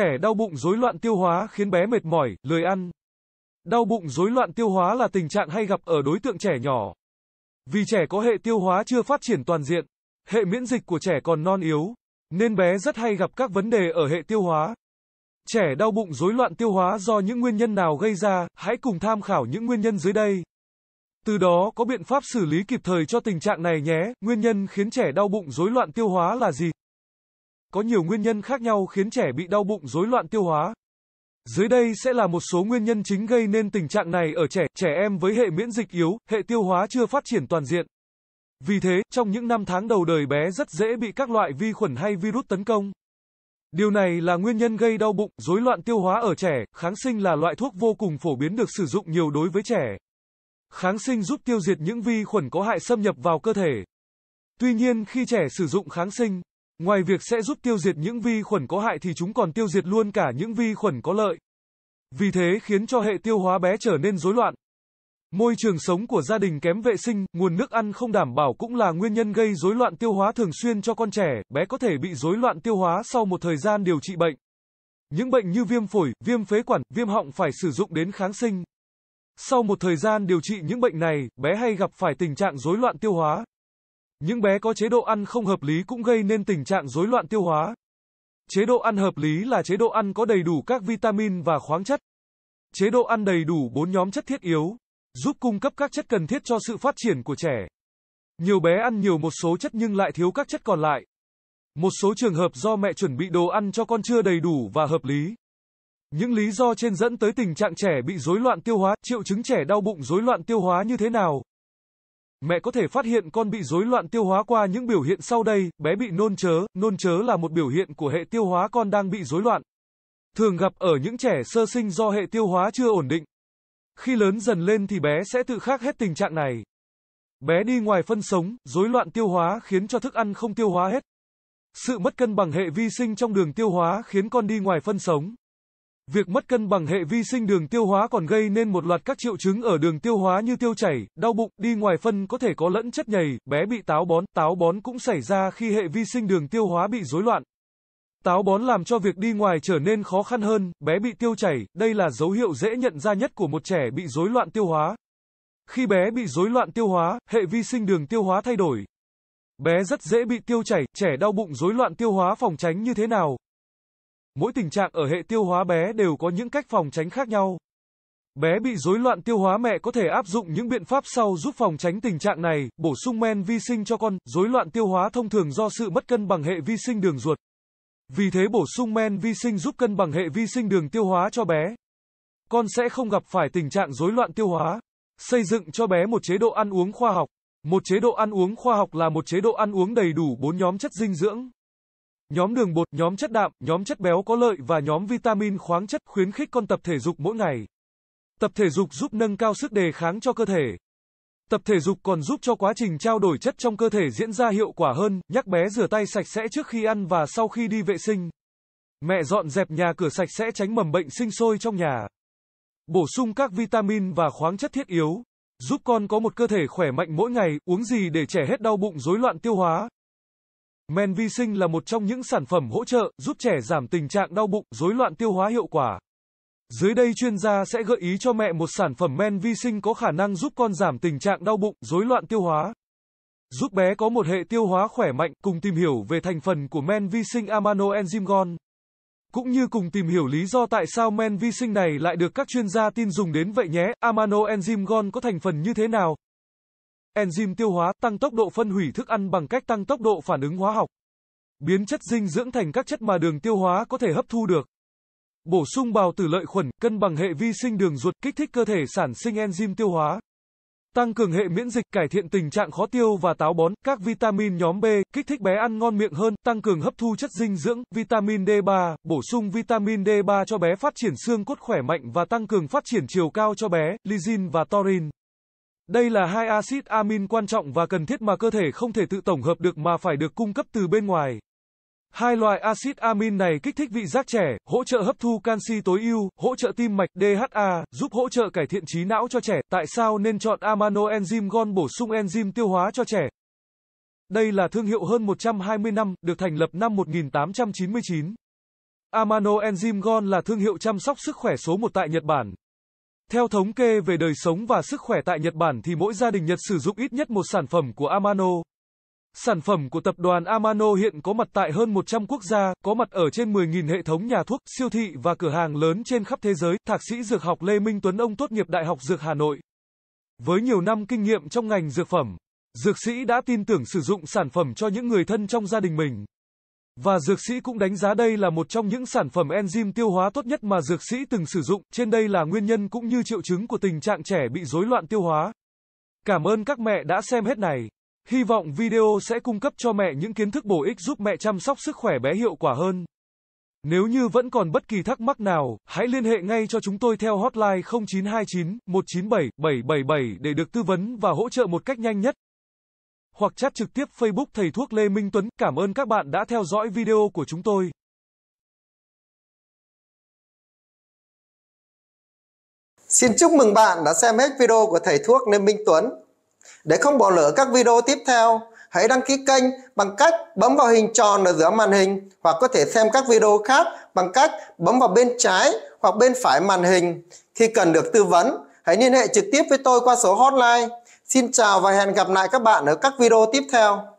trẻ đau bụng rối loạn tiêu hóa khiến bé mệt mỏi, lười ăn. Đau bụng rối loạn tiêu hóa là tình trạng hay gặp ở đối tượng trẻ nhỏ. Vì trẻ có hệ tiêu hóa chưa phát triển toàn diện, hệ miễn dịch của trẻ còn non yếu, nên bé rất hay gặp các vấn đề ở hệ tiêu hóa. Trẻ đau bụng rối loạn tiêu hóa do những nguyên nhân nào gây ra, hãy cùng tham khảo những nguyên nhân dưới đây. Từ đó có biện pháp xử lý kịp thời cho tình trạng này nhé. Nguyên nhân khiến trẻ đau bụng rối loạn tiêu hóa là gì? Có nhiều nguyên nhân khác nhau khiến trẻ bị đau bụng rối loạn tiêu hóa. Dưới đây sẽ là một số nguyên nhân chính gây nên tình trạng này ở trẻ, trẻ em với hệ miễn dịch yếu, hệ tiêu hóa chưa phát triển toàn diện. Vì thế, trong những năm tháng đầu đời bé rất dễ bị các loại vi khuẩn hay virus tấn công. Điều này là nguyên nhân gây đau bụng, rối loạn tiêu hóa ở trẻ, kháng sinh là loại thuốc vô cùng phổ biến được sử dụng nhiều đối với trẻ. Kháng sinh giúp tiêu diệt những vi khuẩn có hại xâm nhập vào cơ thể. Tuy nhiên khi trẻ sử dụng kháng sinh, Ngoài việc sẽ giúp tiêu diệt những vi khuẩn có hại thì chúng còn tiêu diệt luôn cả những vi khuẩn có lợi. Vì thế khiến cho hệ tiêu hóa bé trở nên rối loạn. Môi trường sống của gia đình kém vệ sinh, nguồn nước ăn không đảm bảo cũng là nguyên nhân gây rối loạn tiêu hóa thường xuyên cho con trẻ, bé có thể bị rối loạn tiêu hóa sau một thời gian điều trị bệnh. Những bệnh như viêm phổi, viêm phế quản, viêm họng phải sử dụng đến kháng sinh. Sau một thời gian điều trị những bệnh này, bé hay gặp phải tình trạng rối loạn tiêu hóa, những bé có chế độ ăn không hợp lý cũng gây nên tình trạng rối loạn tiêu hóa. Chế độ ăn hợp lý là chế độ ăn có đầy đủ các vitamin và khoáng chất. Chế độ ăn đầy đủ 4 nhóm chất thiết yếu, giúp cung cấp các chất cần thiết cho sự phát triển của trẻ. Nhiều bé ăn nhiều một số chất nhưng lại thiếu các chất còn lại. Một số trường hợp do mẹ chuẩn bị đồ ăn cho con chưa đầy đủ và hợp lý. Những lý do trên dẫn tới tình trạng trẻ bị rối loạn tiêu hóa, triệu chứng trẻ đau bụng rối loạn tiêu hóa như thế nào? Mẹ có thể phát hiện con bị rối loạn tiêu hóa qua những biểu hiện sau đây, bé bị nôn chớ, nôn chớ là một biểu hiện của hệ tiêu hóa con đang bị rối loạn. Thường gặp ở những trẻ sơ sinh do hệ tiêu hóa chưa ổn định. Khi lớn dần lên thì bé sẽ tự khắc hết tình trạng này. Bé đi ngoài phân sống, rối loạn tiêu hóa khiến cho thức ăn không tiêu hóa hết. Sự mất cân bằng hệ vi sinh trong đường tiêu hóa khiến con đi ngoài phân sống. Việc mất cân bằng hệ vi sinh đường tiêu hóa còn gây nên một loạt các triệu chứng ở đường tiêu hóa như tiêu chảy, đau bụng, đi ngoài phân có thể có lẫn chất nhầy, bé bị táo bón, táo bón cũng xảy ra khi hệ vi sinh đường tiêu hóa bị rối loạn. Táo bón làm cho việc đi ngoài trở nên khó khăn hơn, bé bị tiêu chảy, đây là dấu hiệu dễ nhận ra nhất của một trẻ bị rối loạn tiêu hóa. Khi bé bị rối loạn tiêu hóa, hệ vi sinh đường tiêu hóa thay đổi. Bé rất dễ bị tiêu chảy, trẻ đau bụng rối loạn tiêu hóa phòng tránh như thế nào? Mỗi tình trạng ở hệ tiêu hóa bé đều có những cách phòng tránh khác nhau. Bé bị rối loạn tiêu hóa mẹ có thể áp dụng những biện pháp sau giúp phòng tránh tình trạng này, bổ sung men vi sinh cho con. Rối loạn tiêu hóa thông thường do sự mất cân bằng hệ vi sinh đường ruột. Vì thế bổ sung men vi sinh giúp cân bằng hệ vi sinh đường tiêu hóa cho bé. Con sẽ không gặp phải tình trạng rối loạn tiêu hóa. Xây dựng cho bé một chế độ ăn uống khoa học. Một chế độ ăn uống khoa học là một chế độ ăn uống đầy đủ bốn nhóm chất dinh dưỡng, Nhóm đường bột, nhóm chất đạm, nhóm chất béo có lợi và nhóm vitamin khoáng chất khuyến khích con tập thể dục mỗi ngày. Tập thể dục giúp nâng cao sức đề kháng cho cơ thể. Tập thể dục còn giúp cho quá trình trao đổi chất trong cơ thể diễn ra hiệu quả hơn, nhắc bé rửa tay sạch sẽ trước khi ăn và sau khi đi vệ sinh. Mẹ dọn dẹp nhà cửa sạch sẽ tránh mầm bệnh sinh sôi trong nhà. Bổ sung các vitamin và khoáng chất thiết yếu, giúp con có một cơ thể khỏe mạnh mỗi ngày, uống gì để trẻ hết đau bụng rối loạn tiêu hóa, Men vi sinh là một trong những sản phẩm hỗ trợ giúp trẻ giảm tình trạng đau bụng, rối loạn tiêu hóa hiệu quả. Dưới đây chuyên gia sẽ gợi ý cho mẹ một sản phẩm men vi sinh có khả năng giúp con giảm tình trạng đau bụng, rối loạn tiêu hóa. Giúp bé có một hệ tiêu hóa khỏe mạnh, cùng tìm hiểu về thành phần của men vi sinh amano enzyme gon. Cũng như cùng tìm hiểu lý do tại sao men vi sinh này lại được các chuyên gia tin dùng đến vậy nhé. Amano enzyme gon có thành phần như thế nào? Enzyme tiêu hóa tăng tốc độ phân hủy thức ăn bằng cách tăng tốc độ phản ứng hóa học. Biến chất dinh dưỡng thành các chất mà đường tiêu hóa có thể hấp thu được. Bổ sung bào tử lợi khuẩn, cân bằng hệ vi sinh đường ruột, kích thích cơ thể sản sinh enzyme tiêu hóa. Tăng cường hệ miễn dịch, cải thiện tình trạng khó tiêu và táo bón, các vitamin nhóm B, kích thích bé ăn ngon miệng hơn, tăng cường hấp thu chất dinh dưỡng, vitamin D3, bổ sung vitamin D3 cho bé phát triển xương cốt khỏe mạnh và tăng cường phát triển chiều cao cho bé, lysine và taurin. Đây là hai axit amin quan trọng và cần thiết mà cơ thể không thể tự tổng hợp được mà phải được cung cấp từ bên ngoài. Hai loại axit amin này kích thích vị giác trẻ, hỗ trợ hấp thu canxi tối ưu, hỗ trợ tim mạch DHA, giúp hỗ trợ cải thiện trí não cho trẻ. Tại sao nên chọn amano enzyme gon bổ sung enzyme tiêu hóa cho trẻ? Đây là thương hiệu hơn 120 năm, được thành lập năm 1899. Amano Enzyme Gon là thương hiệu chăm sóc sức khỏe số 1 tại Nhật Bản, theo thống kê về đời sống và sức khỏe tại Nhật Bản thì mỗi gia đình Nhật sử dụng ít nhất một sản phẩm của Amano. Sản phẩm của tập đoàn Amano hiện có mặt tại hơn 100 quốc gia, có mặt ở trên 10.000 hệ thống nhà thuốc, siêu thị và cửa hàng lớn trên khắp thế giới. Thạc sĩ dược học Lê Minh Tuấn ông tốt nghiệp Đại học Dược Hà Nội. Với nhiều năm kinh nghiệm trong ngành dược phẩm, dược sĩ đã tin tưởng sử dụng sản phẩm cho những người thân trong gia đình mình. Và dược sĩ cũng đánh giá đây là một trong những sản phẩm enzyme tiêu hóa tốt nhất mà dược sĩ từng sử dụng. Trên đây là nguyên nhân cũng như triệu chứng của tình trạng trẻ bị rối loạn tiêu hóa. Cảm ơn các mẹ đã xem hết này. Hy vọng video sẽ cung cấp cho mẹ những kiến thức bổ ích giúp mẹ chăm sóc sức khỏe bé hiệu quả hơn. Nếu như vẫn còn bất kỳ thắc mắc nào, hãy liên hệ ngay cho chúng tôi theo hotline 0929 197 777 để được tư vấn và hỗ trợ một cách nhanh nhất hoặc chat trực tiếp Facebook Thầy Thuốc Lê Minh Tuấn. Cảm ơn các bạn đã theo dõi video của chúng tôi. Xin chúc mừng bạn đã xem hết video của Thầy Thuốc Lê Minh Tuấn. Để không bỏ lỡ các video tiếp theo, hãy đăng ký kênh bằng cách bấm vào hình tròn ở giữa màn hình hoặc có thể xem các video khác bằng cách bấm vào bên trái hoặc bên phải màn hình. Khi cần được tư vấn, hãy liên hệ trực tiếp với tôi qua số hotline Xin chào và hẹn gặp lại các bạn ở các video tiếp theo.